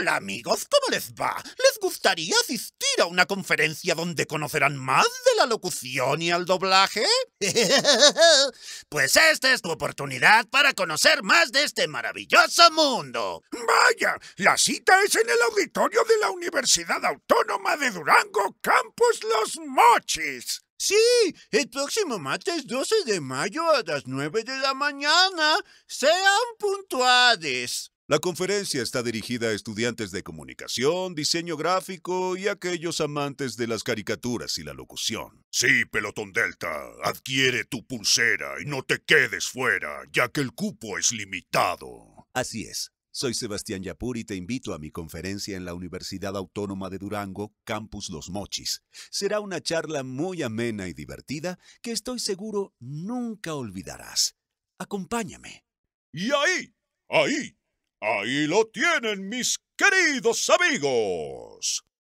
Hola amigos, ¿cómo les va? ¿Les gustaría asistir a una conferencia donde conocerán más de la locución y el doblaje? pues esta es tu oportunidad para conocer más de este maravilloso mundo. Vaya, la cita es en el auditorio de la Universidad Autónoma de Durango, Campus Los Mochis. Sí, el próximo martes 12 de mayo a las 9 de la mañana. Sean puntuales. La conferencia está dirigida a estudiantes de comunicación, diseño gráfico y aquellos amantes de las caricaturas y la locución. Sí, pelotón Delta, adquiere tu pulsera y no te quedes fuera, ya que el cupo es limitado. Así es. Soy Sebastián Yapur y te invito a mi conferencia en la Universidad Autónoma de Durango, Campus Los Mochis. Será una charla muy amena y divertida que estoy seguro nunca olvidarás. Acompáñame. Y ahí, ahí Ahí lo tienen, mis queridos amigos.